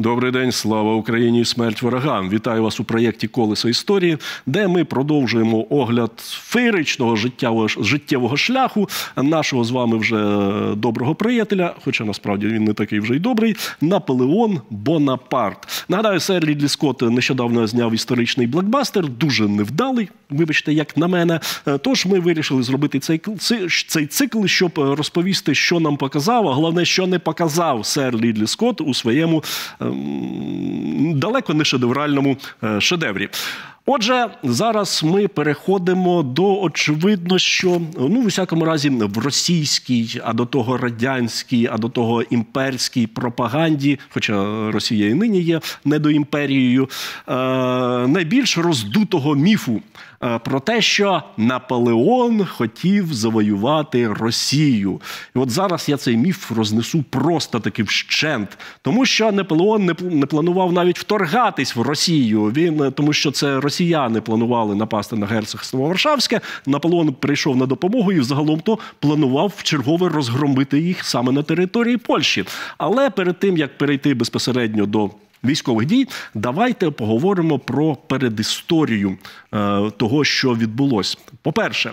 Добрий день, слава Україні смерть ворогам! Вітаю вас у проєкті Колесо історії, де ми продовжуємо огляд феєричного життєвого, життєвого шляху нашого з вами вже е, доброго приятеля, хоча насправді він не такий вже й добрий. Наполеон Бонапарт. Нагадаю, сер Рідлі Скотт нещодавно зняв історичний блокбастер, дуже невдалий. Вибачте, як на мене. Е, тож ми вирішили зробити цей цей цикл, щоб е, розповісти, що нам показав, а головне, що не показав сер Рідлі Скотт у своєму далеко не шедевральному е, шедеврі. Отже, зараз ми переходимо до очевидно, що ну, в усякому разі, в російській, а до того радянській, а до того імперській пропаганді, хоча Росія і нині є недоімперією, е, найбільш роздутого міфу е, про те, що Наполеон хотів завоювати Росію. І от зараз я цей міф рознесу просто таки вщент, тому що Наполеон не, не планував навіть вторгатись в Росію. Він е, тому, що це Росія росіяни планували напасти на герцогство Варшавське. Наполеон прийшов на допомогу і взагалом то планував вчергове розгромити їх саме на території Польщі. Але перед тим як перейти безпосередньо до... Військових дій, давайте поговоримо про передісторію е, того, що відбулося. По-перше,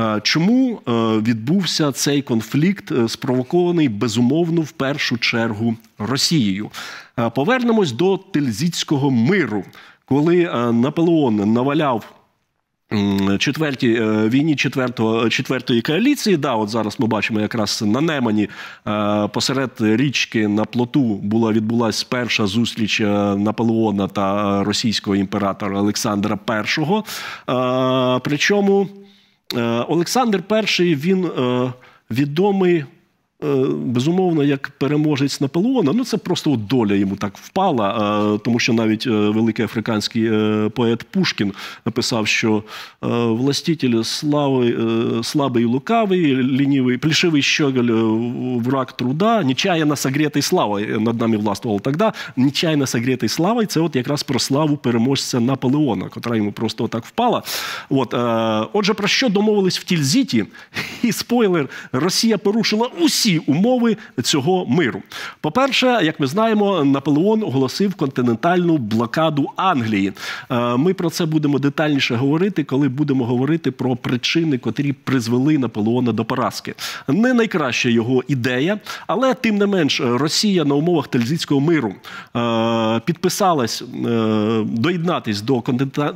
е, чому е, відбувся цей конфлікт, е, спровокований безумовно в першу чергу Росією? Е, повернемось до Тильзіцького миру коли е, Наполеон наваляв. Четвертій е, війні четвертого е, четвертої коаліції, да, от зараз ми бачимо якраз на Немані посеред річки на плоту була відбулася перша зустріч Наполеона та російського імператора Олександра І. Причому Олександр І він відомий Е, безумовно, як переможець Наполеона, ну це просто от доля йому так впала, е, тому що навіть е, великий африканський поет Пушкін написав, що властитель слави, слабий, лукавий, лінівий, плішивий щоголь, враг труда, нечаянно согретий слава над нами властвував тогда, нечаянно слава, і це от якраз про славу переможця Наполеона, котра йому просто так впала. От, Отже, про що домовились в Тільзіті? І спойлер, Росія порушила усі всі умови цього миру. По-перше, як ми знаємо, Наполеон оголосив континентальну блокаду Англії. Е, ми про це будемо детальніше говорити, коли будемо говорити про причини, котрі призвели Наполеона до поразки. Не найкраща його ідея, але тим не менш, Росія на умовах Тельзійського миру е, підписалась е, доєднатись до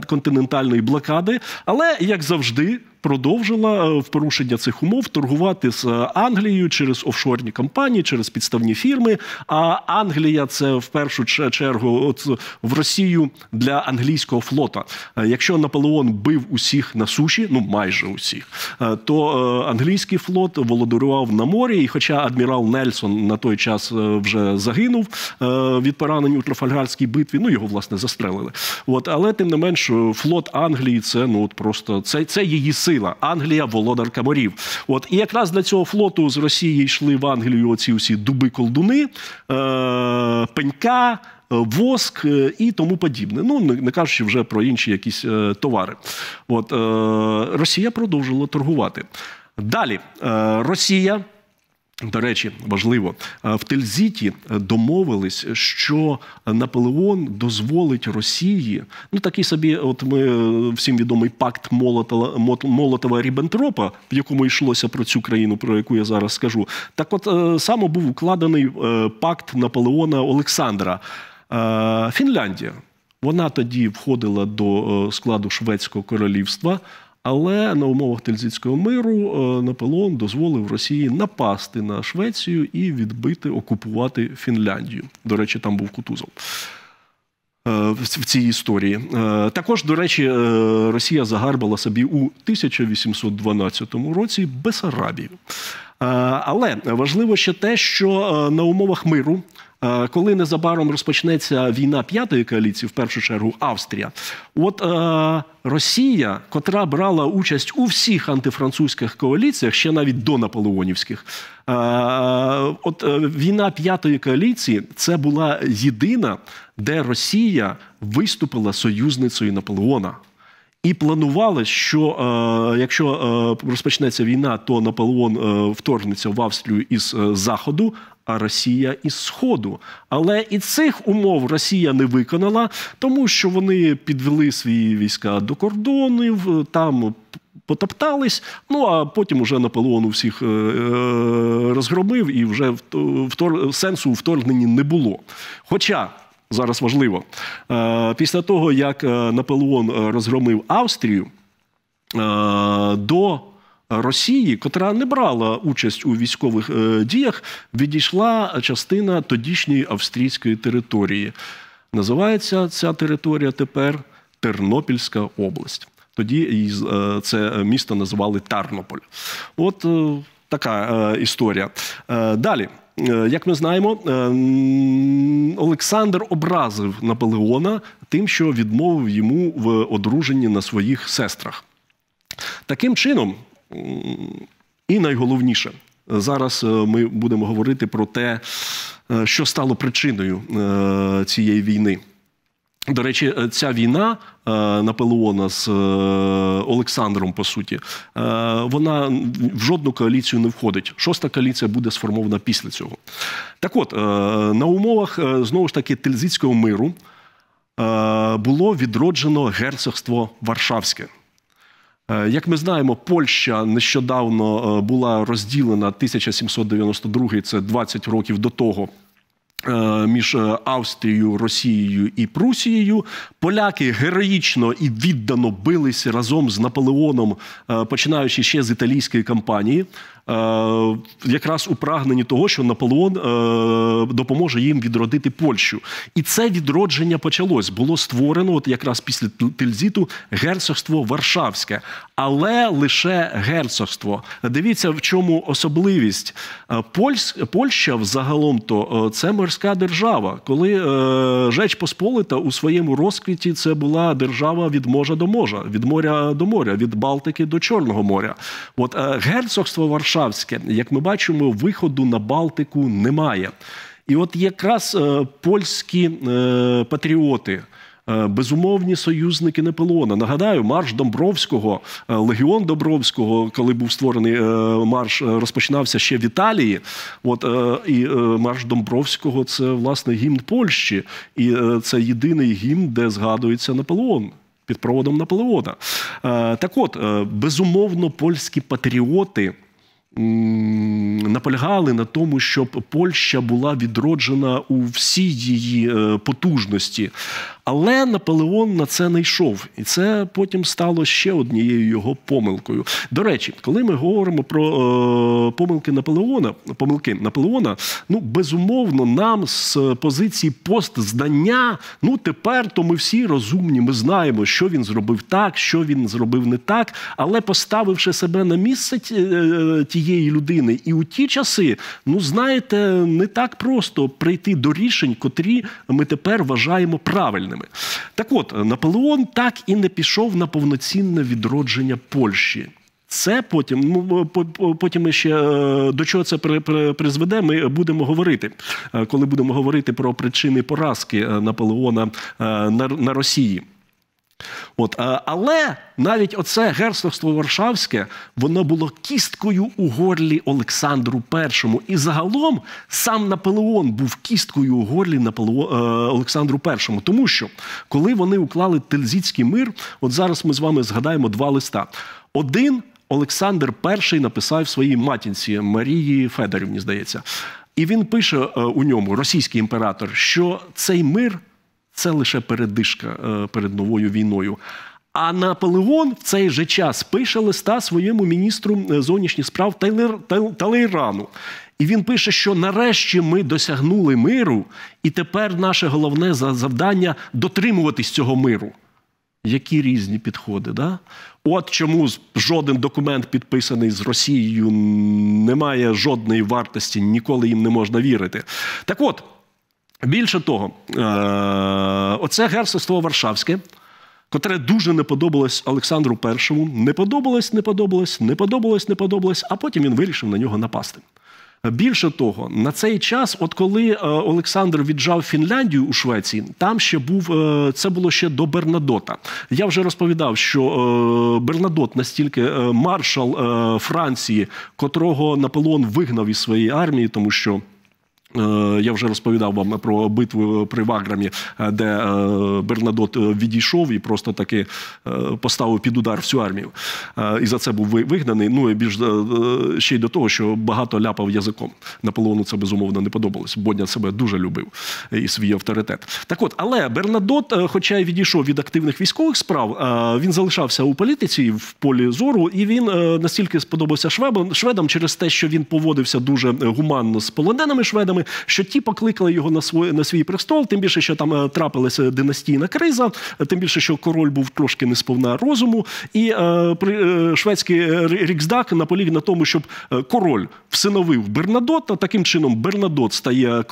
континентальної блокади, але як завжди продовжила е, в порушення цих умов торгувати з Англією через офшорні компанії, через підставні фірми. А Англія це в першу чергу от в Росію для англійського флота. Е, якщо Наполеон бив усіх на суші, ну майже усіх, е, то англійський флот володарував на морі. І, хоча адмірал Нельсон на той час вже загинув від поранень у Трафальгарській битві, ну його власне застрелили. От але тим не менш, флот Англії це ну от просто це, це її сила сила. Англія володарка морів. От і якраз для цього флоту з Росії йшли в Англію оці всі дуби колдуни, е, пенька. Е, воск е, і тому подібне. Ну не кажучи вже про інші якісь е, товари. От е, Росія продовжила торгувати далі. Е, Росія. До речі, важливо е, в Тельзіті е, домовились, що Наполеон дозволить Росії. Ну такий собі, от ми е, всім відомий пакт Молотова, Молотова Ріббентропа, в якому йшлося про цю країну, про яку я зараз скажу. Так, от саме був укладений пакт Наполеона Олександра Фінляндія. Вона тоді входила до складу Шведського королівства. Але на умовах Тельзитського миру е, Наполеон дозволив Росії напасти на Швецію і відбити, окупувати Фінляндію. До речі, там був Кутузов. Е, в цій історії е, також, до речі, Росія загарбала собі у 1812 році Бесарабію. Але важливо ще те, що на умовах миру Е, коли незабаром розпочнеться війна п'ятої коаліції, в першу чергу Австрія, от е, Росія, котра брала участь у всіх антифранцузьких коаліціях, ще навіть до наполеонівських, е, от е, війна п'ятої коаліції, це була єдина, де Росія виступила союзницею Наполеона. І планували, що е, якщо е, розпочнеться війна, то Наполеон е, вторгнеться в Австрію із е, заходу, а Росія із Сходу. Але і цих умов Росія не виконала, тому що вони підвели свої війська до кордонів там. Потоптались, ну а потім уже Наполеон у всіх е, е, розгромив, і вже втор... сенсу у вторгненні не було. Хоча зараз важливо, е, після того як Наполеон розгромив Австрію, до Росії, котра не брала участь у військових е, діях, відійшла частина тодішньої австрійської території. Називається ця територія тепер Тернопільська область. Тоді е, це місто називали Тернополь. От е, така історія. Далі. Як ми знаємо, Олександр образив Наполеона тим, що відмовив йому в одруженні на своїх сестрах. Таким чином, і найголовніше, зараз е, ми будемо говорити про те, е, що стало причиною е, цієї війни. До речі, ця війна Наполеона з Олександром, по суті, вона в жодну коаліцію не входить. Шоста коаліція буде сформована після цього. Так от, на умовах знову ж таки Тильзитського миру було відроджено герцогство Варшавське. Е, як ми знаємо, Польща нещодавно е, була розділена 1792, це 20 років до того, Е, між Австрією, Росією і Прусією поляки героїчно і віддано билися разом з Наполеоном, е, починаючи ще з італійської кампанії, е, якраз у прагненні того, що Наполеон допоможе їм відродити Польщу, і це відродження почалось. Було створено, от якраз після Тильзіту, герцогство Варшавське, але лише герцогство. Дивіться, в чому особливість Польща взагалом то це може морська держава, коли е, Жеч Посполита у своєму розквіті це була держава від можа до можа, від моря до моря, від Балтики до Чорного моря. От е, герцогство Варшавське, як ми бачимо, виходу на Балтику немає. І от якраз е, польські е, патріоти. Е, безумовні союзники Неполона. Нагадаю, марш Домбровського, е, легіон Домбровського, коли був створений е, марш, розпочинався ще в Італії. От і марш Домбровського це власне гімн Польщі, і це єдиний гімн, де згадується Наполеон. Під проводом Наполеона. Так от, безумовно, польські патріоти. Наполягали на тому, щоб Польща була відроджена у всій її е, потужності. Але Наполеон на це не йшов, і це потім стало ще однією його помилкою. До речі, коли ми говоримо про е, помилки Наполеона, помилки Наполеона, ну безумовно, нам з позиції постзнання, ну тепер то ми всі розумні, ми знаємо, що він зробив так, що він зробив не так. Але поставивши себе на місце ті. Е, е, цієї людини. І у ті часи, ну знаєте, не так просто прийти до рішень, котрі ми тепер вважаємо правильними. Так от, Наполеон так і не пішов на повноцінне відродження Польщі. Це потім ну, потім ми ще е, до чого це призведе, Ми будемо говорити, е, коли будемо говорити про причини поразки е, Наполеона на Росії. От, е, Але навіть оце герцогство Варшавське воно було кісткою у горлі Олександру І. І загалом сам Наполеон був кісткою у горлі е, Олександру І. Тому що коли вони уклали Тильзіцький мир, от зараз ми з вами згадаємо два листа. Один Олександр І написав своїй матінці Марії Федорівні, здається. І він пише е, у ньому, російський імператор, що цей мир це лише передишка е, перед новою війною. А Наполеон в цей же час пише листа своєму міністру е, зовнішніх справ Талейрану. І він пише, що нарешті ми досягнули миру, і тепер наше головне завдання дотримуватись цього миру. Які різні підходи. Да? От чому жоден документ, підписаний з Росією, не має жодної вартості, ніколи їм не можна вірити. Так от. Більше того, е, оце герцогство Варшавське, котре дуже не подобалось Олександру І. Не подобалось, не подобалось, не подобалось, не подобалось, а потім він вирішив на нього напасти. Більше того, на цей час, от коли е, Олександр віджав Фінляндію у Швеції, там ще був е, це було ще до Бернадота. Я вже розповідав, що Бернадот настільки маршал Франції, котрого Наполеон вигнав із своєї армії, тому що. Е, я вже розповідав вам про битву е, при Ваграмі, е, де Бернадот відійшов і просто таки поставив під удар всю армію. І за це був вигнаний. Ну і більш ще й до того, що багато ляпав язиком. Наполеону це безумовно не подобалось. Бодня себе дуже любив і свій авторитет. Так от, але Бернадот, хоча й відійшов від активних військових справ, він залишався у політиці в полі зору, і він настільки сподобався шведам через те, що він поводився дуже гуманно з полоненими шведами силами, що ті покликали його на свій, на свій престол, тим більше, що там е, трапилася династійна криза, е, тим більше, що король був трошки несповна розуму, і е, е шведський Ріксдак наполіг на тому, щоб король всиновив Бернадота. Таким чином Бернадот стає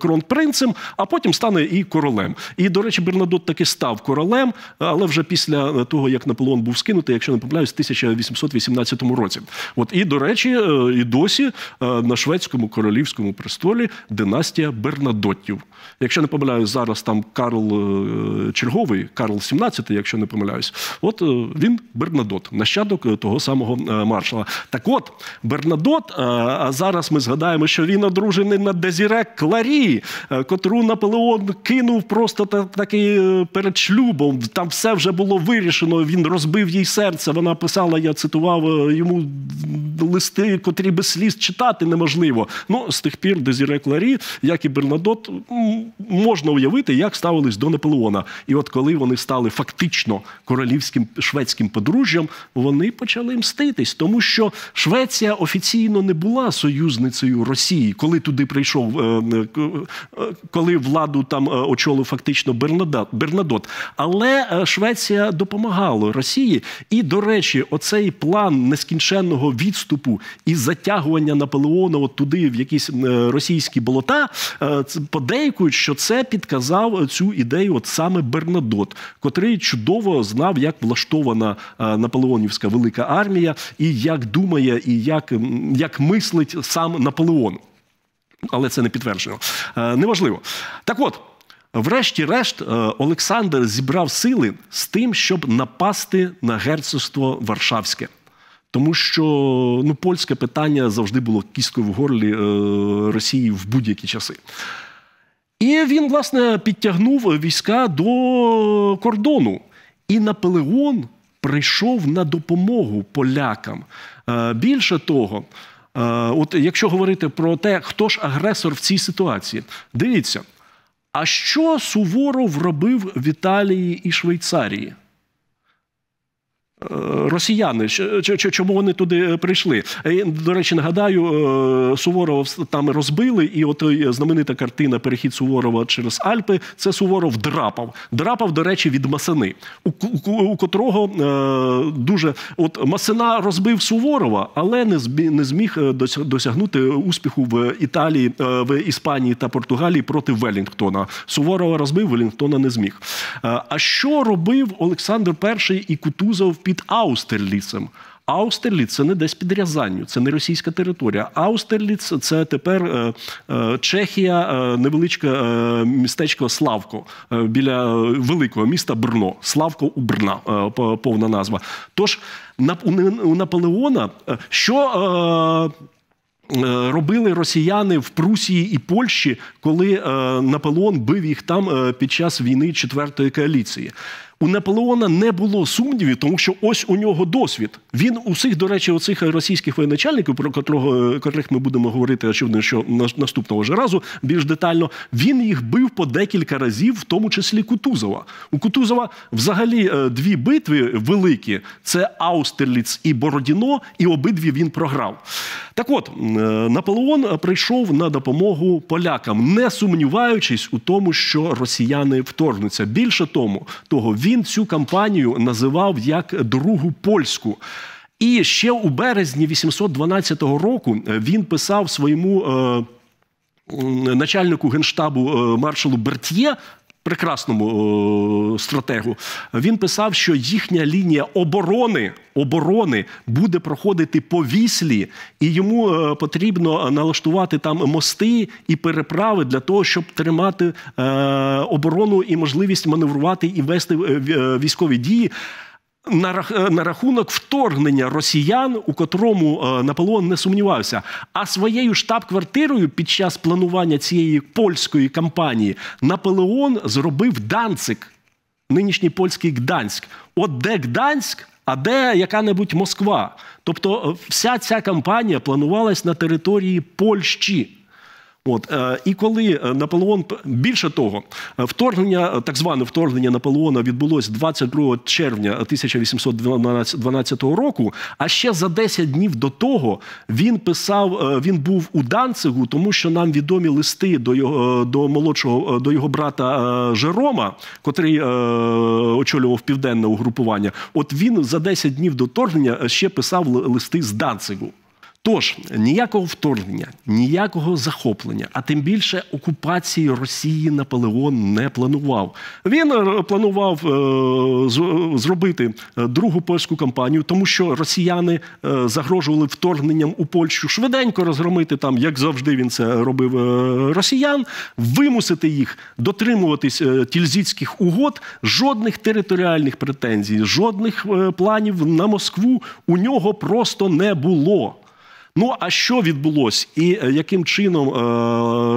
кронпринцем, а потім стане і королем. І, до речі, Бернадот таки став королем, але вже після того, як Наполеон був скинутий, якщо не помиляюсь, в 1818 році. От і до речі, і досі на шведському королівському престолі престолі династія Бернадотів. Якщо не помиляюсь, зараз там Карл е, Черговий, Карл XVII, якщо не помиляюсь, от е, він Бернадот, нащадок е, того самого маршала. Так от, Бернадот, а зараз ми згадаємо, що він одружений на Дезіре Кларі, котру Наполеон кинув просто таки перед шлюбом. Там все вже було вирішено. Він розбив їй серце. Вона писала, я цитував йому листи, котрі без сліз читати неможливо. Ну, з тих пір Дезіре Кларі, як і Бернадот, можна уявити, як ставились до Наполеона. І от коли вони стали фактично королівським шведським подружжям, вони почали мститись, тому що Швеція офіційно не була союзницею Росії, коли туди прийшов, е, е, е, коли владу там очолив фактично Бернадот. Але Швеція допомагала Росії. І, до речі, оцей план нескінченного відступу підступу і затягування Наполеона от туди, в якісь е, російські болота, е, подейкують, що це підказав цю ідею, от саме Бернадот, котрий чудово знав, як влаштована е, наполеонівська велика армія, і як думає, і як, як мислить сам Наполеон. Але це не підтверджено. Неважливо. Так от. Врешті-решт, Олександр зібрав сили з тим, щоб напасти на герцогство Варшавське. Тому що ну, польське питання завжди було кісткою в горлі е, Росії в будь-які часи. І він, власне, підтягнув війська до кордону. І Наполеон прийшов на допомогу полякам. Е, більше того, е, от якщо говорити про те, хто ж агресор в цій ситуації, дивіться, а що Суворов робив в Італії і Швейцарії? Е, росіяни, чому вони туди е, прийшли? Е, до речі, нагадаю, Суворова там розбили, і от знаменита картина Перехід Суворова через Альпи. Це Суворов драпав. Драпав, до речі, від масини, у, у, у котрого е, дуже от масина розбив Суворова, але не зміг, не зміг досягнути успіху в Італії, в Іспанії та Португалії проти Велінгтона. Суворова розбив Велінгтона не зміг. А що робив Олександр І і Кутузов? під Аустерліцем. Аустерліц – це не десь під Рязанню, це не російська територія. Аустерліц – це тепер е, е, Чехія, е, невеличке містечко Славко біля великого міста Брно. Славко у Брна повна назва. Тож у Наполеона що. Робили росіяни в Прусії і Польщі, коли Наполеон бив їх там під час війни четвертої коаліції. У Наполеона не було сумнівів, тому що ось у нього досвід. Він усіх, до речі, оцих російських воєначальників, про котрого котрих ми будемо говорити, очевидно, що наступного ж разу більш детально. Він їх бив по декілька разів, в тому числі Кутузова. У Кутузова взагалі е, дві битви великі: це Аустерліц і Бородіно, і обидві він програв. Так, от е, Наполеон прийшов на допомогу полякам, не сумніваючись у тому, що росіяни вторгнуться. Більше тому, того він він цю кампанію називав як другу польську. І ще у березні 812 року він писав своєму. Е, начальнику генштабу е, маршалу Бертьє прекрасному о, е, стратегу, він писав, що їхня лінія оборони оборони буде проходити по віслі, і йому е, потрібно налаштувати там мости і переправи для того, щоб тримати е, оборону і можливість маневрувати і вести е, військові дії. Е, на рахунок вторгнення росіян, у котрому е, Наполеон не сумнівався. А своєю штаб-квартирою під час планування цієї польської кампанії Наполеон зробив Данцик, нинішній польський Гданськ. От де Гданськ? А де яка-небудь Москва? Тобто, е, вся ця кампанія планувалась на території Польщі. От е, і коли е, Наполеон більше того, е, вторгнення, так зване вторгнення Наполеона відбулося 22 червня 1812 року. А ще за 10 днів до того він писав, він був у Данцигу, тому що нам відомі листи до його до молодшого до його брата Жерома, котрий очолював південне угрупування. От він за 10 днів до вторгнення ще писав листи з Данцигу. Тож ніякого вторгнення, ніякого захоплення, а тим більше окупації Росії Наполеон не планував. Він е, планував е, зробити е, другу польську кампанію, тому що росіяни е, загрожували вторгненням у Польщу швиденько розгромити там, як завжди він це робив росіян, вимусити їх дотримуватись тільзіцьких угод, жодних територіальних претензій, жодних планів на Москву у нього просто не було. Ну а що відбулось, і е, яким чином е,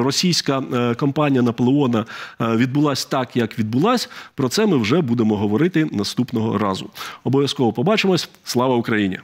російська е, кампанія Наполеона відбулась так, як відбулась, про це ми вже будемо говорити наступного разу. Обов'язково побачимось. Слава Україні!